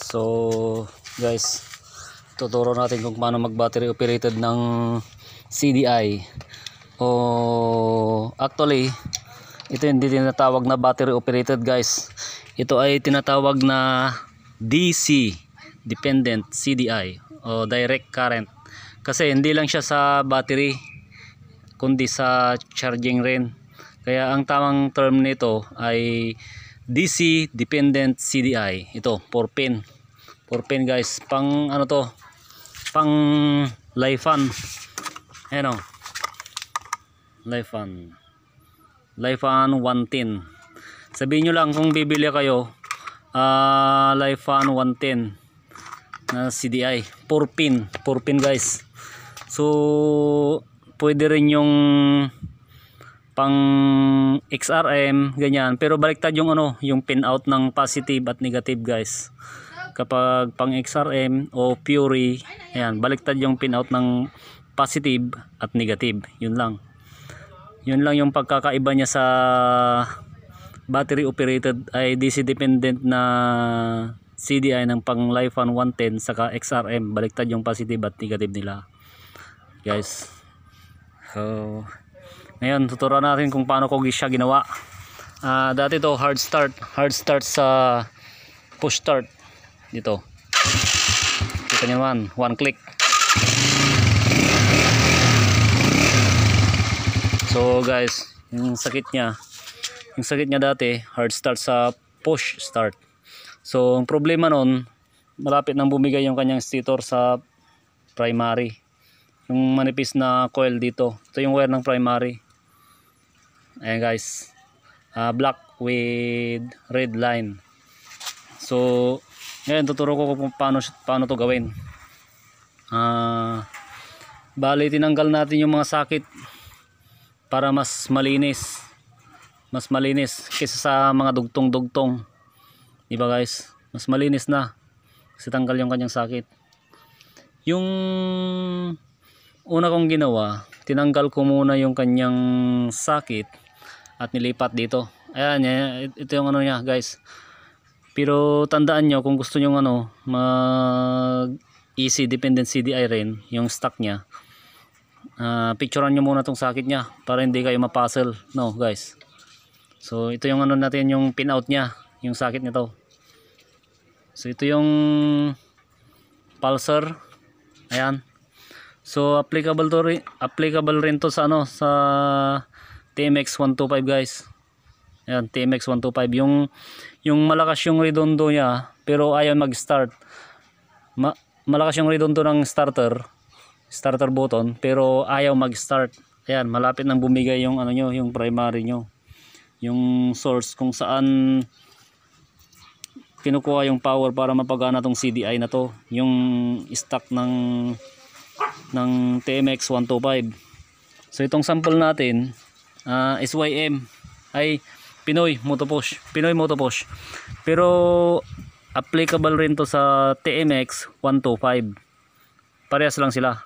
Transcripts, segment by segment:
So guys, tuturo natin kung paano mag battery operated ng CDI. O actually, ito hindi tinatawag na battery operated guys. Ito ay tinatawag na DC, dependent CDI o direct current. Kasi hindi lang siya sa battery kundi sa charging rin. Kaya ang tamang term nito ay DC dependent CDI ito 4 pin 4 pin guys pang ano to pang live fan ayan o live fan live fan 110 sabihin nyo lang kung bibili kayo uh, live fan 110 na CDI 4 pin 4 pin guys so pwede rin yung pang XRM, ganyan. Pero baliktad yung ano, yung pin out ng positive at negative guys. Kapag pang XRM o Fury, ayan, baliktad yung pin out ng positive at negative. Yun lang. Yun lang yung pagkakaiba niya sa battery operated ay DC dependent na CDI ng pang Lifan 110 saka XRM. Baliktad yung positive at negative nila. Guys. So, ngayon, tuturuan natin kung paano ko siya ginawa. Uh, dati to hard start. Hard start sa push start. Dito. Kita nyo naman, one click. So guys, yung sakit niya, yung sakit niya dati, hard start sa push start. So, ang problema nun, malapit nang bumigay yung kanyang stator sa primary. Yung manipis na coil dito. Ito yung wire ng primary ayan guys uh, black with red line so ngayon tuturo ko kung paano, paano to gawin uh, ah, bali tinanggal natin yung mga sakit para mas malinis mas malinis kaysa sa mga dugtong dugtong iba guys mas malinis na kasi tanggal yung kanyang sakit yung una kong ginawa tinanggal ko muna yung kanyang sakit at nilipat dito ayan eh, ito yung ano niya guys pero tandaan nyo kung gusto nyo ano mag easy dependent CDI rin yung stock niya, uh, picturean nyo muna tong sakit niya, para hindi kayo mapuzzle no guys so ito yung ano natin yung pinout niya, yung sakit nito so ito yung pulsar ayan so applicable to applicable rin to sa ano sa TMX 125 guys Ayan, TMX 125 yung yung malakas yung redondo niya pero ayaw mag-start Ma malakas yung redondo ng starter starter button pero ayaw mag-start ayan malapit nang bumigay yung ano niyo, yung primary niyo. yung source kung saan kinukuha yung power para mapagana tong CDI na to yung stock ng ng TMX 125 so itong sample natin uh, ah, SYM ay Pinoy Motoposh Pinoy Motoposh pero applicable rin to sa TMX 125 parehas lang sila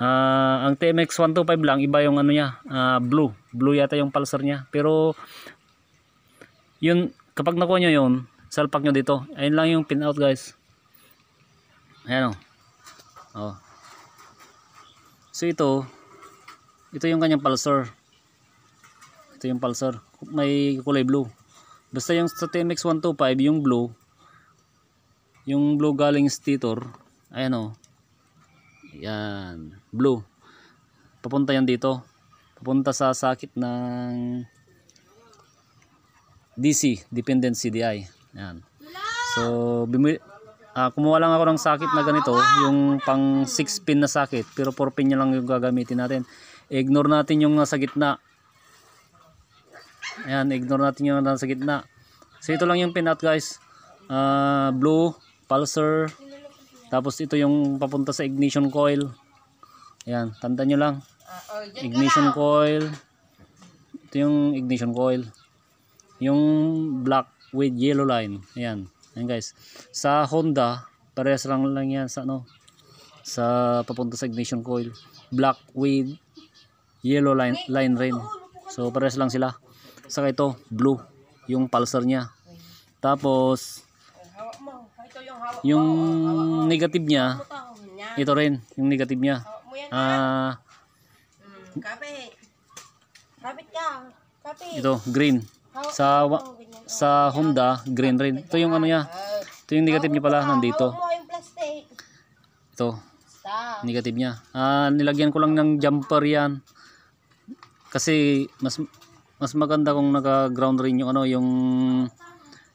uh, ang TMX 125 lang iba yung ano niya uh, blue blue yata yung pulsar niya pero yun kapag nakuha nyo yun salpak nyo dito ayun lang yung pin out guys ayan o oh. oh. so ito ito yung kanyang pulsar ito yung pulsar may kulay blue basta yung sa TMX 125 yung blue yung blue galing stator ayan o yan blue papunta yan dito papunta sa sakit ng DC dependent CDI yan so bumili uh, ah, kumuha lang ako ng sakit na ganito yung pang 6 pin na sakit pero 4 pin niya lang yung gagamitin natin ignore natin yung nasa gitna Ayan, ignore natin yung nasa gitna. So ito lang yung pinat guys. Uh, blue, pulsar, tapos ito yung papunta sa ignition coil. Ayan, tanda nyo lang. Ignition coil. Ito yung ignition coil. Yung black with yellow line. Ayan. Ayan guys. Sa Honda, parehas lang lang yan sa ano. Sa papunta sa ignition coil. Black with yellow line, line rin. So parehas lang sila. Saka ito, blue. Yung pulsar niya. Tapos, yung negative niya, ito rin, yung negative niya. Ah, uh, ito, green. Sa sa Honda, green rin. Ito yung ano niya. Ito yung negative niya pala, nandito. Ito, negative niya. Ah, nilagyan ko lang ng jumper yan. Kasi, mas mas maganda kung naka ground rin yung ano yung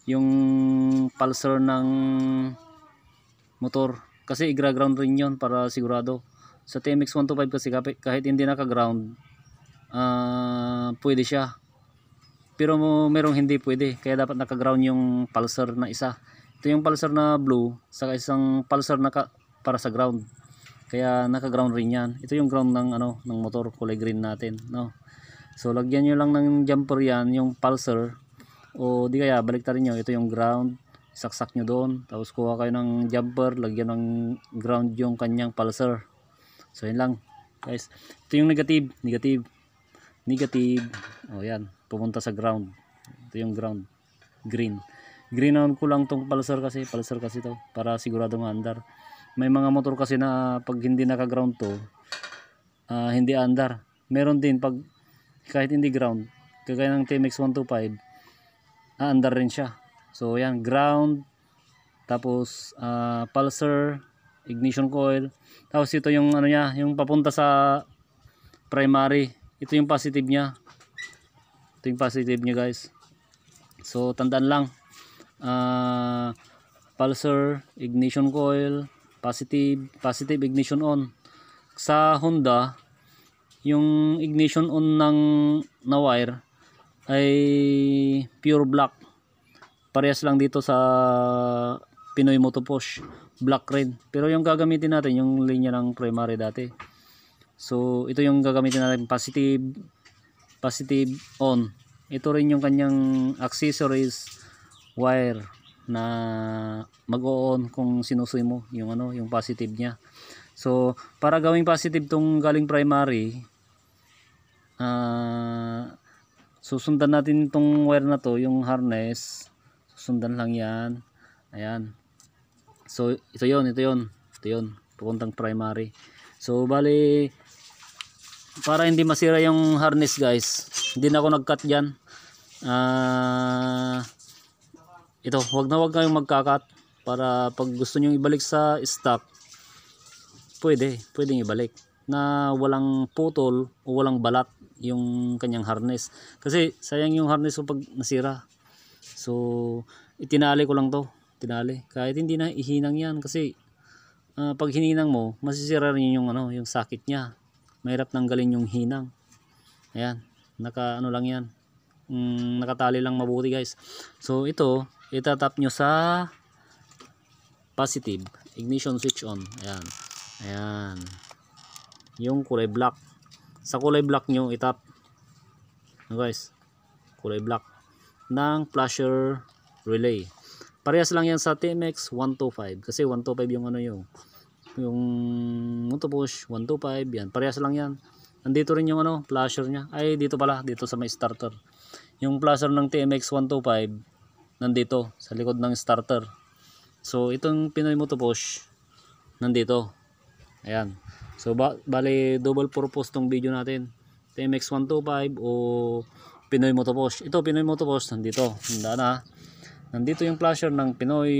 yung pulsar ng motor kasi igra-ground rin yon para sigurado sa TMX 125 kasi kahit hindi naka-ground uh, pwede siya pero merong hindi pwede kaya dapat naka-ground yung pulsar na isa ito yung pulsar na blue saka isang pulsar na ka, para sa ground kaya naka-ground rin yan ito yung ground ng ano ng motor kulay green natin no So lagyan nyo lang ng jumper yan, yung pulser. O di kaya baliktarin nyo, ito yung ground. Saksak nyo doon. Tapos kuha kayo ng jumper, lagyan ng ground yung kanyang pulser. So yun lang guys. Ito yung negative, negative, negative. O yan, pumunta sa ground. Ito yung ground, green. Green on ko lang tong pulser kasi, pulser kasi to para sigurado andar. May mga motor kasi na pag hindi naka-ground to, uh, hindi andar. Meron din pag kahit hindi ground kagaya ng TMX 125 aandar rin siya so yan ground tapos uh, pulsar ignition coil tapos ito yung ano niya yung papunta sa primary ito yung positive niya ito yung positive niya guys so tandaan lang uh, pulsar ignition coil positive positive ignition on sa Honda yung ignition on ng na wire ay pure black parehas lang dito sa Pinoy Moto Motoposh black red pero yung gagamitin natin yung linya ng primary dati so ito yung gagamitin natin positive positive on ito rin yung kanyang accessories wire na mag-on kung sinusoy mo yung ano yung positive niya so para gawing positive tong galing primary uh, susundan natin itong wire na to yung harness susundan lang yan ayan so ito yon ito yon ito yon papuntang primary so bali para hindi masira yung harness guys hindi na ako nag cut dyan uh, ito wag na wag kayong cut para pag gusto nyo ibalik sa stock pwede pwedeng ibalik na walang putol o walang balat yung kanyang harness. Kasi sayang yung harness ko pag nasira. So, itinali ko lang to. Tinali. Kahit hindi na ihinang yan kasi uh, pag hininang mo, masisira rin yung, ano, yung sakit niya. Mahirap tanggalin yung hinang. Ayan. Naka ano lang yan. Mm, nakatali lang mabuti guys. So, ito, itatap nyo sa positive. Ignition switch on. Ayan. Ayan. Yung kulay black sa kulay black nyo itap no guys kulay black ng flasher relay parehas lang yan sa TMX 125 kasi 125 yung ano yung yung motopush 125 yan parehas lang yan nandito rin yung ano flasher nya ay dito pala dito sa may starter yung flasher ng TMX 125 nandito sa likod ng starter so itong Pinoy motopush nandito ayan So ba bali double purpose tong video natin. TMX125 o Pinoy Motoposh. Ito Pinoy Motoposh nandito. Handa na. Nandito yung flasher ng Pinoy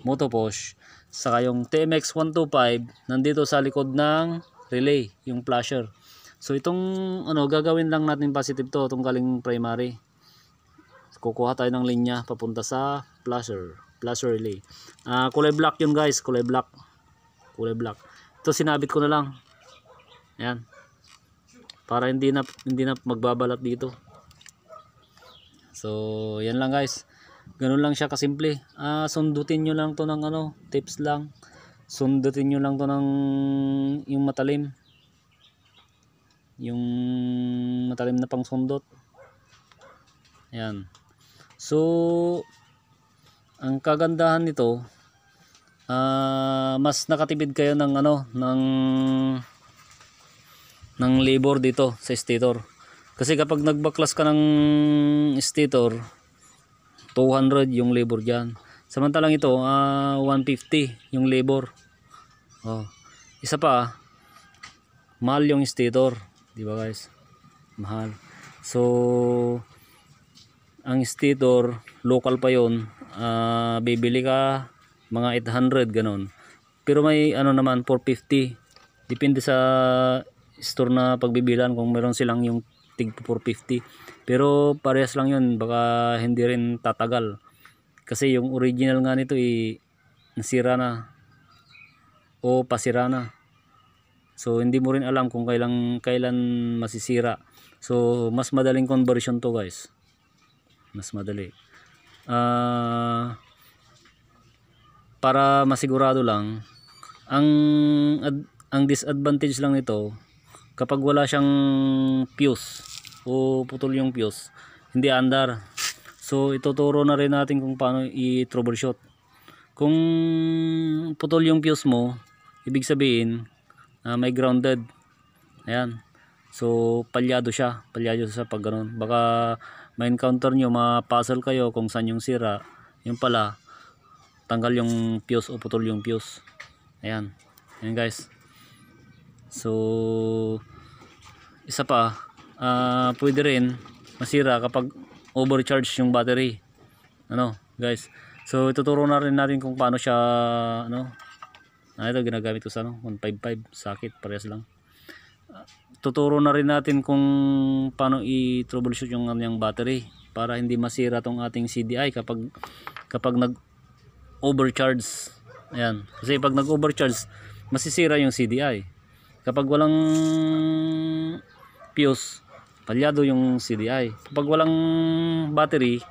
Motoposh. Saka yung TMX125 nandito sa likod ng relay, yung flasher. So itong ano gagawin lang natin positive to galing primary. Kukuha tayo ng linya papunta sa flasher, flasher relay. Uh, kulay black yun guys, kulay black. Kulay black ito sinabit ko na lang ayan para hindi na hindi na magbabalat dito so yan lang guys ganun lang siya kasimple ah, sundutin nyo lang to ng ano tips lang sundutin nyo lang to ng yung matalim yung matalim na pang sundot ayan so ang kagandahan nito uh, mas nakatipid kayo ng ano ng ng labor dito sa stator kasi kapag nagbaklas ka ng stator 200 yung labor dyan samantalang ito uh, ah, 150 yung labor oh. isa pa mahal yung stator di ba guys mahal so ang stator local pa yon uh, ah, bibili ka mga 800 ganun pero may ano naman 450 depende sa store na pagbibilan kung meron silang yung tig 450 pero parehas lang yun baka hindi rin tatagal kasi yung original nga nito ay eh, nasira na o pasira na so hindi mo rin alam kung kailan, kailan masisira so mas madaling conversion to guys mas madali ah uh, para masigurado lang ang ad, ang disadvantage lang nito kapag wala siyang fuse o putol yung fuse hindi andar so ituturo na rin natin kung paano i-troubleshoot kung putol yung fuse mo ibig sabihin uh, may grounded ayan so palyado siya palyado siya pag ganun baka ma-encounter nyo ma-puzzle kayo kung saan yung sira yung pala tanggal yung fuse o putol yung fuse ayan ayan guys so isa pa uh, pwede rin masira kapag overcharge yung battery ano guys so ituturo na rin natin kung paano siya ano ah, ito ginagamit ko sa ano 155 socket parehas lang tuturo na rin natin kung paano i-troubleshoot yung kanyang battery para hindi masira tong ating CDI kapag kapag nag overcharge ayan kasi pag nag overcharge masisira yung CDI kapag walang fuse palyado yung CDI kapag walang battery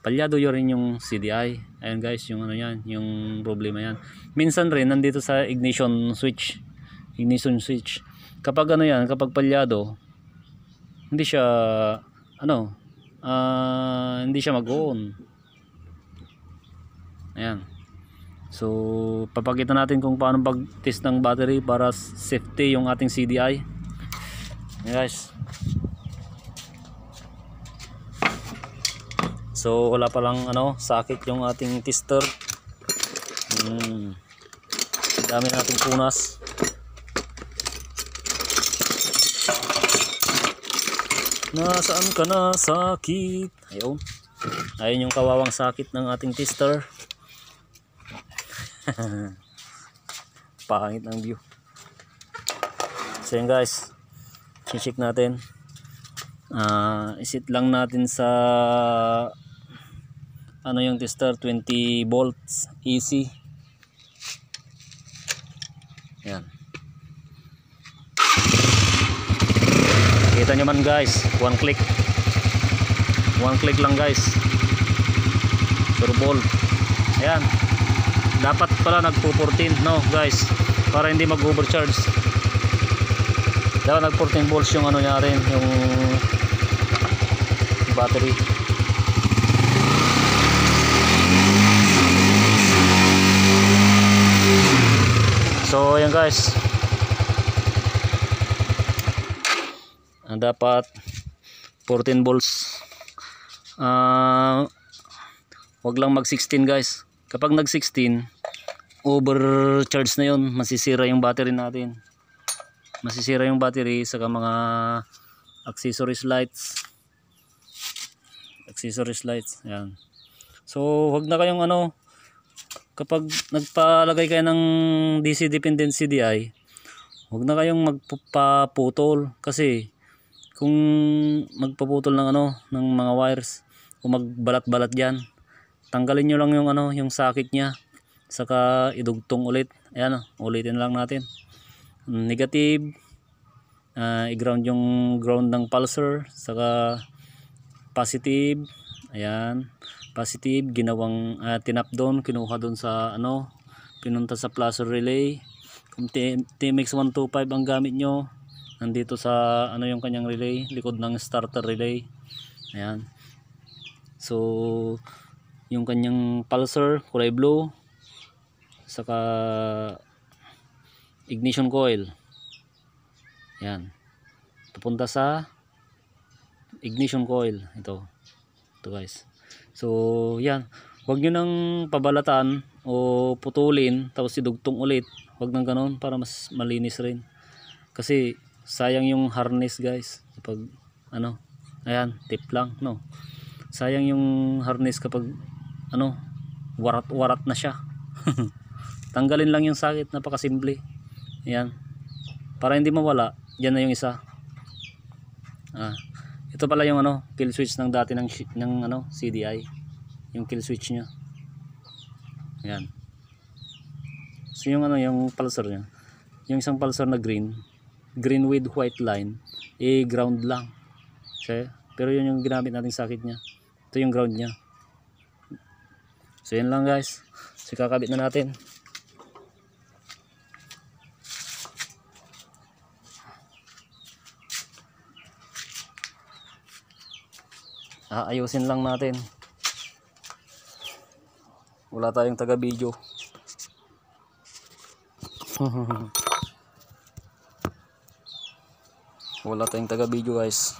palyado yun rin yung CDI ayun guys yung ano yan yung problema yan minsan rin nandito sa ignition switch ignition switch kapag ano yan kapag palyado hindi siya ano uh, hindi siya mag-on ayan so papakita natin kung paano pag test ng battery para safety yung ating CDI ayan guys so wala pa lang ano sakit yung ating tester hmm. dami nating punas Nasaan ka na sakit? Ayun. Ayun yung kawawang sakit ng ating tester. pangit ng view so yun guys check natin uh, isit lang natin sa ano yung tester 20 volts AC e yan kita nyo man guys one click one click lang guys turbo ayan dapat pala nagpo 14 no guys para hindi mag overcharge dapat nag 14 volts yung ano nya rin yung battery so ayan guys ang dapat 14 volts uh, wag lang mag 16 guys kapag nag 16 overcharge na yon masisira yung battery natin masisira yung battery saka mga accessories lights accessories lights yan so wag na kayong ano kapag nagpalagay kayo ng DC dependent CDI wag na kayong magpaputol kasi kung magpaputol ng ano ng mga wires o magbalat-balat diyan tanggalin nyo lang yung ano yung sakit niya saka idugtong ulit ayan o, oh, ulitin lang natin negative uh, i-ground yung ground ng pulsar saka positive ayan positive ginawang uh, tinap doon kinuha doon sa ano pinunta sa plasar relay kung TMX125 ang gamit nyo nandito sa ano yung kanyang relay likod ng starter relay ayan so yung kanyang pulsar kulay blue saka ignition coil yan papunta sa ignition coil ito ito guys so yan huwag nyo nang pabalatan o putulin tapos idugtong ulit huwag nang ganon para mas malinis rin kasi sayang yung harness guys kapag ano ayan tip lang no sayang yung harness kapag ano warat-warat na siya tanggalin lang yung sakit napakasimple yan para hindi mawala yan na yung isa ah, ito pala yung ano kill switch ng dati ng, ng ano, CDI yung kill switch niya yan so yung ano yung pulsar niya yung isang pulsar na green green with white line i eh, ground lang okay? pero yun yung ginamit natin sakit niya ito yung ground niya so yun lang guys so kakabit na natin aayusin lang natin wala tayong taga video wala tayong taga video guys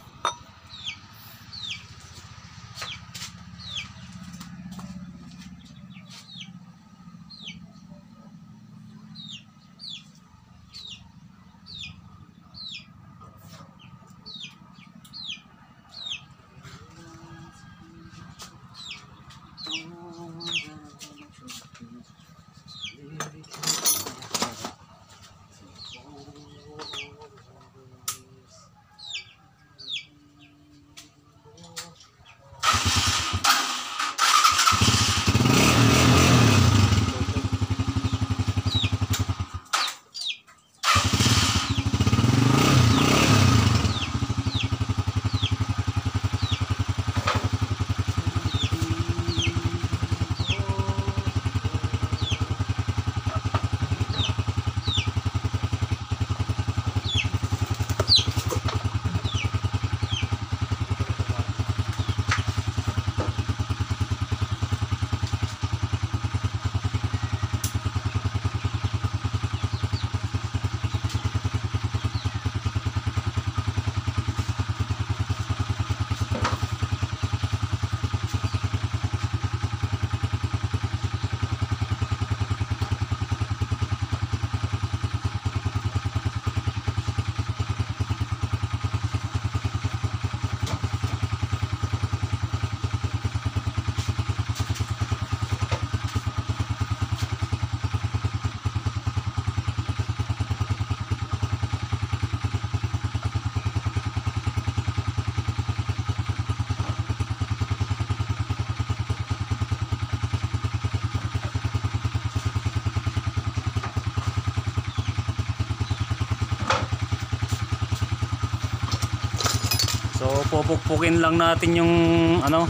pupukpukin lang natin yung ano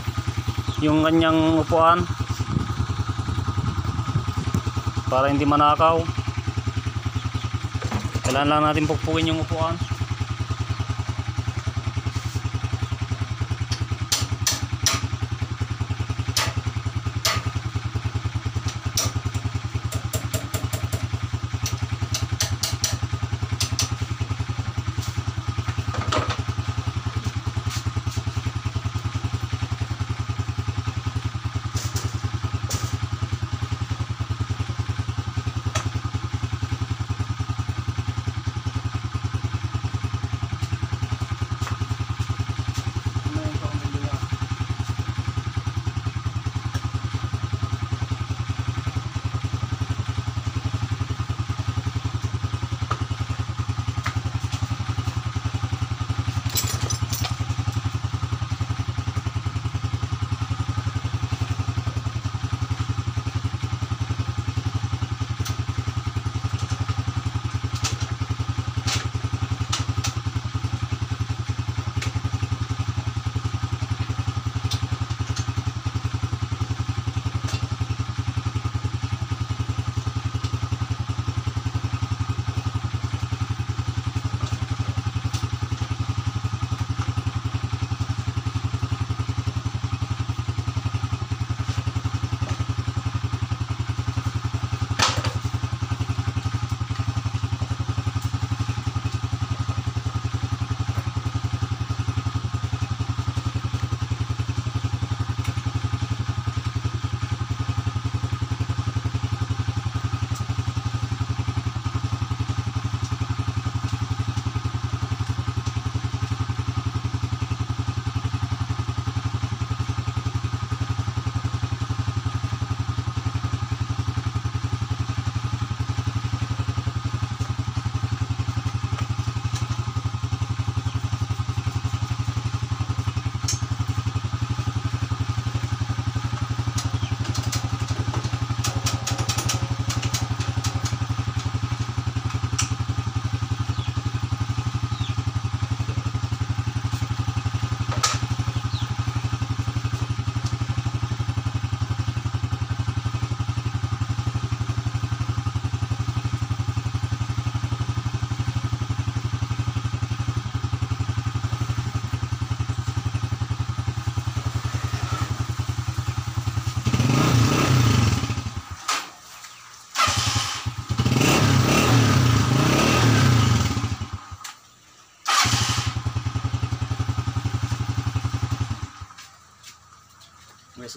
yung kanyang upuan para hindi manakaw kailangan lang natin pukpukin yung upuan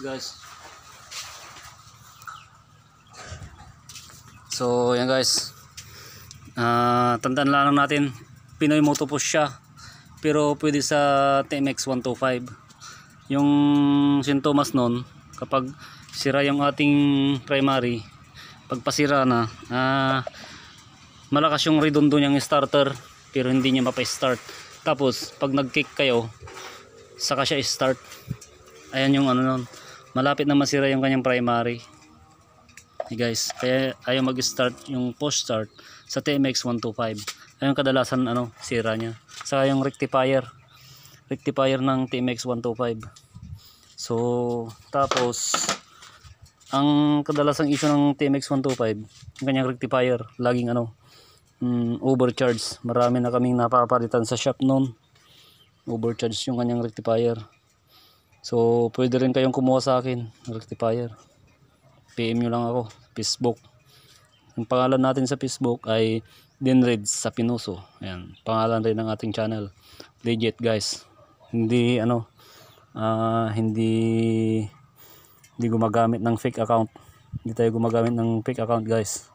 guys so yan guys uh, tandaan lang natin Pinoy motopos siya pero pwede sa TMX 125 yung sintomas nun kapag sira yung ating primary pagpasira na uh, malakas yung redondo niyang starter pero hindi niya mapa-start tapos pag nag-kick kayo saka siya start ayan yung ano nun malapit na masira yung kanyang primary hey guys kaya ayaw mag start yung post start sa TMX 125 ayun kadalasan ano sira nya sa yung rectifier rectifier ng TMX 125 so tapos ang kadalasang issue ng TMX 125 yung kanyang rectifier laging ano um, mm, overcharge marami na kaming napapalitan sa shop noon overcharge yung kanyang rectifier So, pwede rin kayong kumuha sa akin, rectifier. PM nyo lang ako, Facebook. Ang pangalan natin sa Facebook ay Dinred sa Pinuso. Ayan, pangalan rin ng ating channel. Legit guys. Hindi ano, uh, hindi hindi gumagamit ng fake account. Hindi tayo gumagamit ng fake account guys.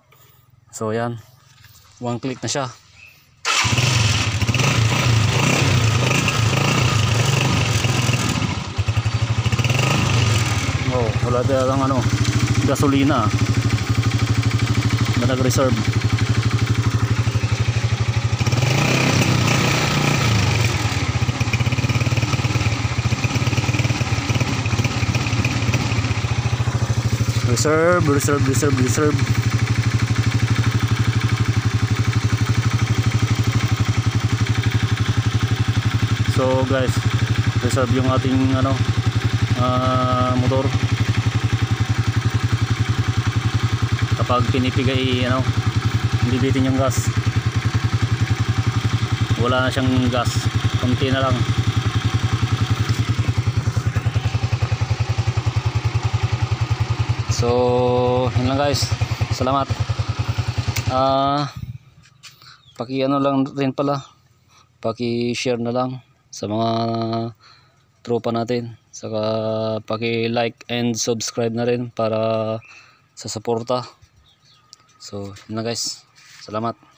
So, ayan. One click na siya. wala tayong ano gasolina na nag reserve reserve reserve reserve reserve so guys reserve yung ating ano uh, motor kapag pinipigay ano bibitin yung gas wala na siyang gas konti na lang so yun lang guys salamat ah uh, paki ano lang rin pala paki share na lang sa mga tropa natin saka paki like and subscribe na rin para sa suporta So, yun lang guys. Salamat.